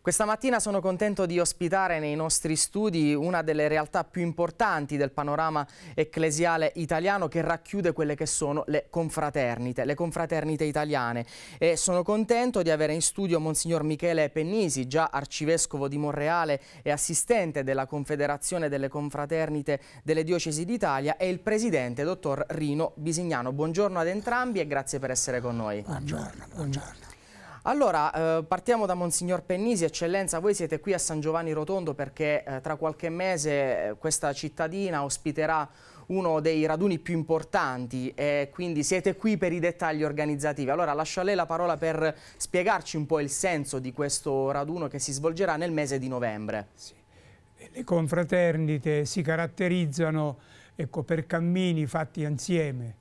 Questa mattina sono contento di ospitare nei nostri studi una delle realtà più importanti del panorama ecclesiale italiano che racchiude quelle che sono le confraternite, le confraternite italiane. E sono contento di avere in studio Monsignor Michele Pennisi, già arcivescovo di Monreale e assistente della Confederazione delle Confraternite delle Diocesi d'Italia e il presidente, dottor Rino Bisignano. Buongiorno ad entrambi e grazie per essere con noi. Buongiorno, buongiorno. Allora, eh, partiamo da Monsignor Pennisi, eccellenza, voi siete qui a San Giovanni Rotondo perché eh, tra qualche mese eh, questa cittadina ospiterà uno dei raduni più importanti e quindi siete qui per i dettagli organizzativi. Allora lascio a lei la parola per spiegarci un po' il senso di questo raduno che si svolgerà nel mese di novembre. Sì. Le confraternite si caratterizzano ecco, per cammini fatti insieme,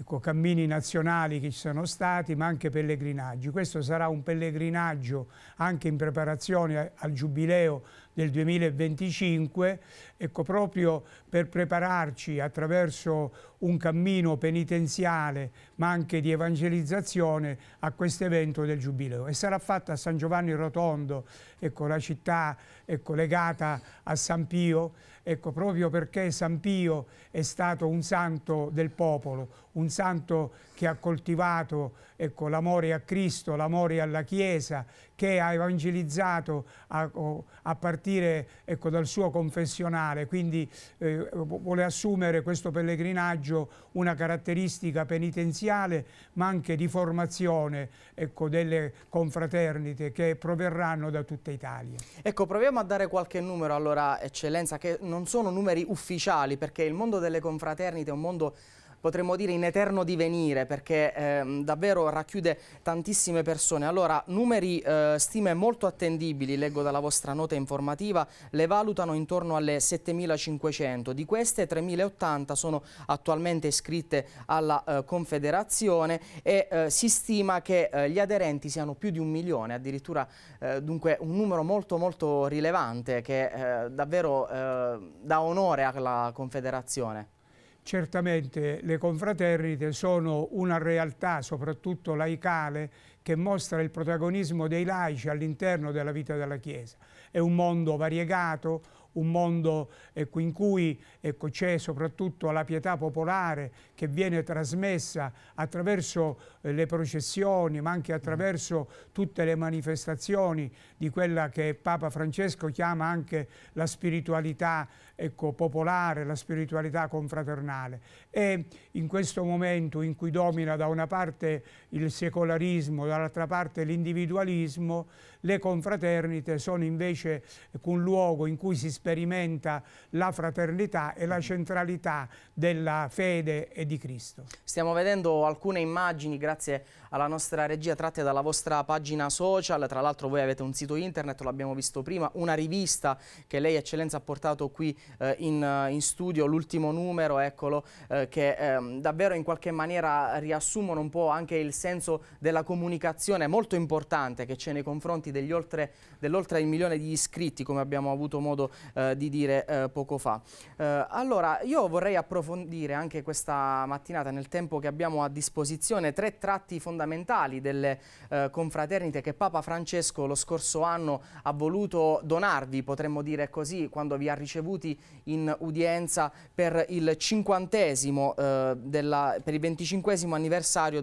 ecco, cammini nazionali che ci sono stati, ma anche pellegrinaggi. Questo sarà un pellegrinaggio anche in preparazione al Giubileo del 2025, ecco, proprio per prepararci attraverso un cammino penitenziale, ma anche di evangelizzazione a questo evento del Giubileo. E sarà fatta a San Giovanni Rotondo, ecco, la città ecco, legata a San Pio, Ecco, proprio perché San Pio è stato un santo del popolo, un santo che ha coltivato ecco, l'amore a Cristo, l'amore alla Chiesa, che ha evangelizzato a, a partire ecco, dal suo confessionale, quindi eh, vuole assumere questo pellegrinaggio una caratteristica penitenziale, ma anche di formazione ecco, delle confraternite che proverranno da tutta Italia. Ecco, proviamo a dare qualche numero allora, Eccellenza, che non non sono numeri ufficiali perché il mondo delle confraternite è un mondo potremmo dire in eterno divenire perché ehm, davvero racchiude tantissime persone. Allora, numeri, eh, stime molto attendibili, leggo dalla vostra nota informativa, le valutano intorno alle 7.500, di queste 3.080 sono attualmente iscritte alla eh, Confederazione e eh, si stima che eh, gli aderenti siano più di un milione, addirittura eh, dunque un numero molto molto rilevante che eh, davvero dà onore alla Confederazione. Certamente le confraternite sono una realtà, soprattutto laicale, che mostra il protagonismo dei laici all'interno della vita della Chiesa. È un mondo variegato, un mondo ecco, in cui ecco, c'è soprattutto la pietà popolare che viene trasmessa attraverso eh, le processioni ma anche attraverso tutte le manifestazioni di quella che Papa Francesco chiama anche la spiritualità ecco, popolare, la spiritualità confraternale. E in questo momento in cui domina da una parte il secolarismo, dall'altra parte l'individualismo, le confraternite sono invece eh, un luogo in cui si sperimenta la fraternità e la centralità della fede e di Cristo. Stiamo vedendo alcune immagini grazie alla nostra regia tratte dalla vostra pagina social, tra l'altro voi avete un sito internet, l'abbiamo visto prima, una rivista che lei eccellenza ha portato qui eh, in, eh, in, studio, l'ultimo numero, eccolo, eh, che eh, davvero in qualche maniera riassumono un po' anche il senso della comunicazione molto importante che c'è nei confronti dell'oltre dell il milione di iscritti, come abbiamo avuto modo eh, di dire eh, poco fa. allora, io vorrei approfondire anche questa mattinata, nel tempo che abbiamo a disposizione, tre tratti fondamentali delle eh, confraternite che Papa Francesco lo scorso anno ha voluto donarvi, potremmo dire così, quando vi ha ricevuti in udienza per il, eh, della, per il 25 anniversario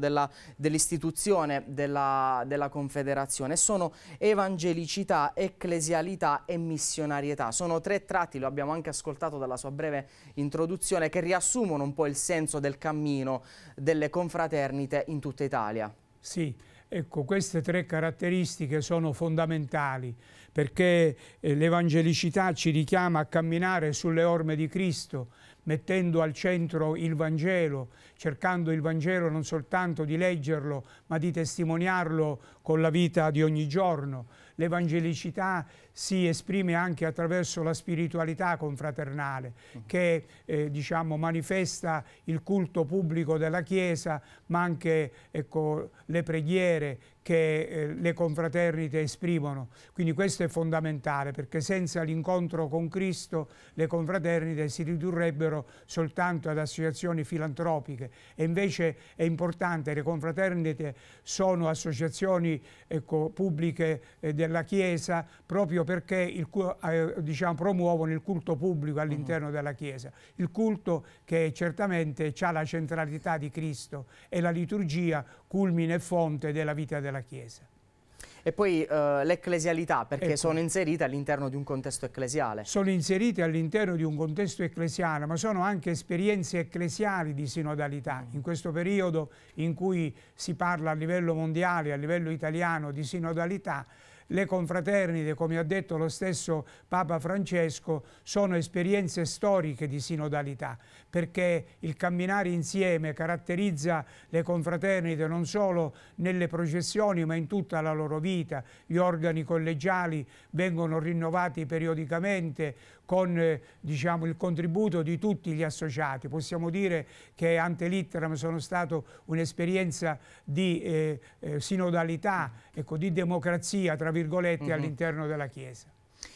dell'istituzione dell della, della Confederazione. Sono evangelicità, ecclesialità e missionarietà. Sono tre tratti, lo abbiamo anche ascoltato dalla sua breve introduzione, che riassumono un po' il senso del cammino, delle confraternite in tutta Italia. Sì, ecco, queste tre caratteristiche sono fondamentali perché eh, l'evangelicità ci richiama a camminare sulle orme di Cristo, mettendo al centro il Vangelo, cercando il Vangelo non soltanto di leggerlo, ma di testimoniarlo con la vita di ogni giorno l'evangelicità si esprime anche attraverso la spiritualità confraternale mm. che eh, diciamo, manifesta il culto pubblico della Chiesa ma anche ecco, le preghiere che eh, le confraternite esprimono. Quindi questo è fondamentale perché senza l'incontro con Cristo le confraternite si ridurrebbero soltanto ad associazioni filantropiche e invece è importante, le confraternite sono associazioni ecco, pubbliche eh, della Chiesa proprio perché il, eh, diciamo, promuovono il culto pubblico mm-hmm. all'interno uh -huh. della Chiesa, il culto che certamente ha la centralità di Cristo e la liturgia culmine e fonte della vita della Chiesa. E poi eh, l'ecclesialità, perché ecco. sono inserite all'interno di un contesto ecclesiale. Sono inserite all'interno di un contesto ecclesiale, ma sono anche esperienze ecclesiali di sinodalità. Mm. In questo periodo in cui si parla a livello mondiale, a livello italiano di sinodalità, le confraternite, come ha detto lo stesso Papa Francesco, sono esperienze storiche di sinodalità, perché il camminare insieme caratterizza le confraternite non solo nelle processioni, ma in tutta la loro vita. Gli organi collegiali vengono rinnovati periodicamente, con eh, diciamo, il contributo di tutti gli associati. Possiamo dire che ante litteram sono stato un'esperienza di eh, eh sinodalità, ecco, di democrazia, tra virgolette, mm -hmm. all'interno della Chiesa.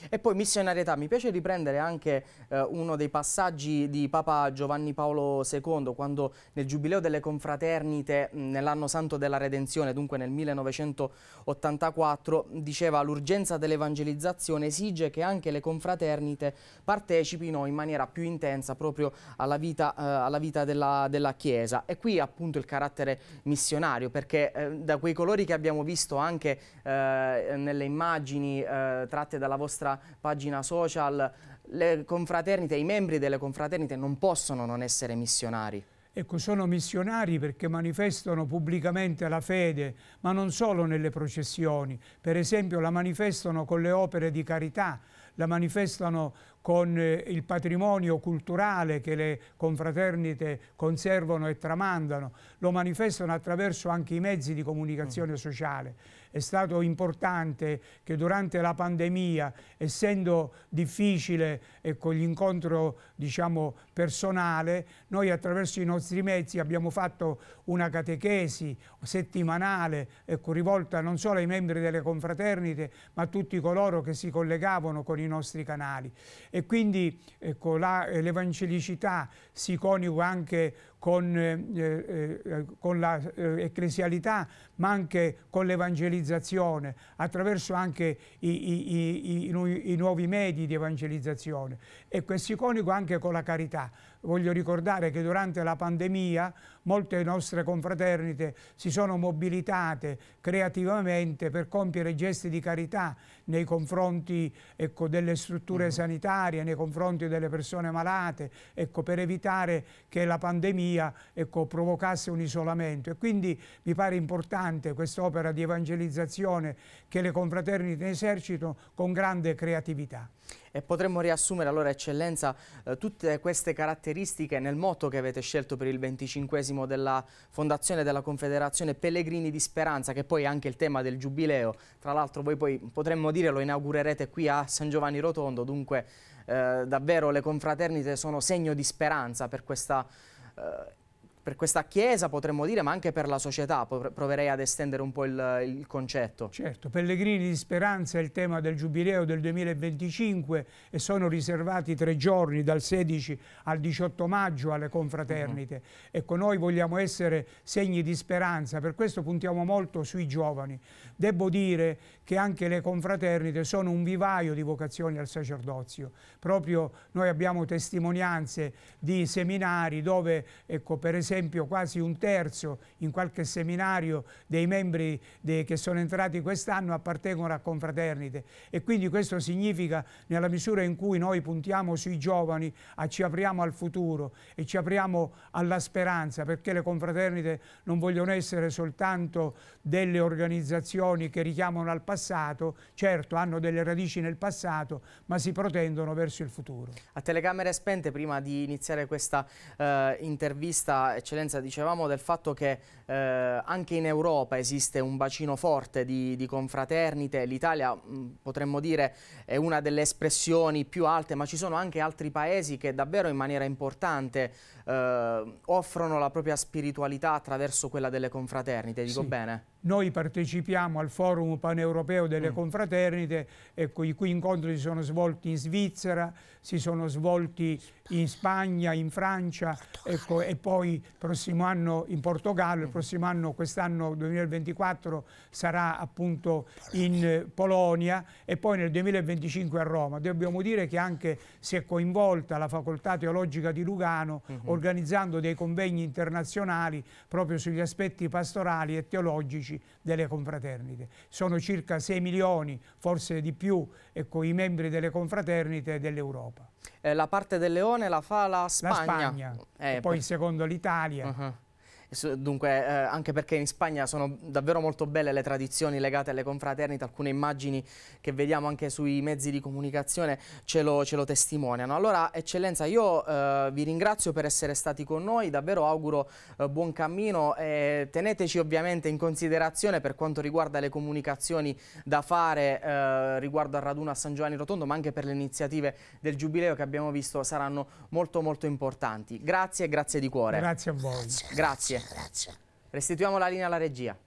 E poi missionarietà, mi piace riprendere anche eh, uno dei passaggi di Papa Giovanni Paolo II quando nel Giubileo delle Confraternite nell'anno santo della Redenzione, dunque nel 1984, diceva l'urgenza dell'evangelizzazione esige che anche le confraternite partecipino in maniera più intensa proprio alla vita, eh, alla vita della, della, Chiesa. E qui appunto il carattere missionario, perché eh, da quei colori che abbiamo visto anche eh, nelle immagini eh, tratte dalla vostra nostra pagina social, le confraternite, i membri delle confraternite non possono non essere missionari. Ecco, sono missionari perché manifestano pubblicamente la fede, ma non solo nelle processioni. Per esempio la manifestano con le opere di carità, la manifestano con eh, il patrimonio culturale che le confraternite conservano e tramandano, lo manifestano attraverso anche i mezzi di comunicazione mm. sociale. È stato importante che durante la pandemia, essendo difficile ecco, l'incontro diciamo, personale, noi attraverso i nostri mezzi abbiamo fatto una catechesi settimanale ecco, rivolta non solo ai membri delle confraternite ma a tutti coloro che si collegavano con i nostri canali. E e quindi ecco, eh, l'evangelicità si coniuga anche con, eh, eh, eh con l'ecclesialità, eh, ma anche con l'evangelizzazione, attraverso anche i, i, i, i, nuovi medi di evangelizzazione. E questo iconico anche con la carità. Voglio ricordare che durante la pandemia molte nostre confraternite si sono mobilitate creativamente per compiere gesti di carità nei confronti ecco, delle strutture mm-hmm. sanitarie, nei confronti delle persone malate, ecco, per evitare che la pandemia via ecco, provocasse un isolamento e quindi mi pare importante quest'opera di evangelizzazione che le confraternite esercitano con grande creatività. E potremmo riassumere allora, Eccellenza, eh, tutte queste caratteristiche nel motto che avete scelto per il venticinquesimo della Fondazione della Confederazione Pellegrini di Speranza, che poi è anche il tema del Giubileo. Tra l'altro voi poi potremmo dire lo inaugurerete qui a San Giovanni Rotondo, dunque eh, davvero le confraternite sono segno di speranza per questa uh, per questa chiesa potremmo dire, ma anche per la società, proverei ad estendere un po' il, il, concetto. Certo, Pellegrini di Speranza è il tema del Giubileo del 2025 e sono riservati tre giorni dal 16 al 18 maggio alle confraternite. Mm -hmm. Ecco, noi vogliamo essere segni di speranza, per questo puntiamo molto sui giovani. Devo dire che anche le confraternite sono un vivaio di vocazioni al sacerdozio. Proprio noi abbiamo testimonianze di seminari dove, ecco, per esempio, esempio quasi un terzo in qualche seminario dei membri de, che sono entrati quest'anno appartengono a confraternite e quindi questo significa nella misura in cui noi puntiamo sui giovani a, ah, ci apriamo al futuro e ci apriamo alla speranza perché le confraternite non vogliono essere soltanto delle organizzazioni che richiamano al passato, certo hanno delle radici nel passato ma si protendono verso il futuro. A telecamere spente prima di iniziare questa eh, intervista Eccellenza, dicevamo del fatto che eh, anche in Europa esiste un bacino forte di, di confraternite, l'Italia mm, potremmo dire è una delle espressioni più alte, ma ci sono anche altri paesi che davvero in maniera importante eh, offrono la propria spiritualità attraverso quella delle confraternite, dico sì. bene? Noi partecipiamo al forum paneuropeo delle mm. confraternite ecco, i cui incontri si sono svolti in Svizzera, si sono svolti in Spagna, in Francia ecco, e poi il prossimo anno in Portogallo, il mm. prossimo anno, quest'anno 2024 sarà appunto in Polonia e poi nel 2025 a Roma. Dobbiamo dire che anche si è coinvolta la facoltà teologica di Lugano mm -hmm. organizzando dei convegni internazionali proprio sugli aspetti pastorali e teologici amici delle confraternite. Sono circa 6 milioni, forse di più, ecco, i membri delle confraternite dell'Europa. Eh, la parte del leone la fa la Spagna. La Spagna, eh, poi per... secondo l'Italia. Uh -huh dunque eh, anche perché in Spagna sono davvero molto belle le tradizioni legate alle confraternite, alcune immagini che vediamo anche sui mezzi di comunicazione ce lo, ce lo testimoniano. Allora eccellenza io eh, vi ringrazio per essere stati con noi, davvero auguro eh, buon cammino e teneteci ovviamente in considerazione per quanto riguarda le comunicazioni da fare eh, riguardo al raduno a San Giovanni Rotondo ma anche per le iniziative del Giubileo che abbiamo visto saranno molto molto importanti. Grazie e grazie di cuore. Grazie a voi. grazie. Grazie. Restituiamo la linea alla regia.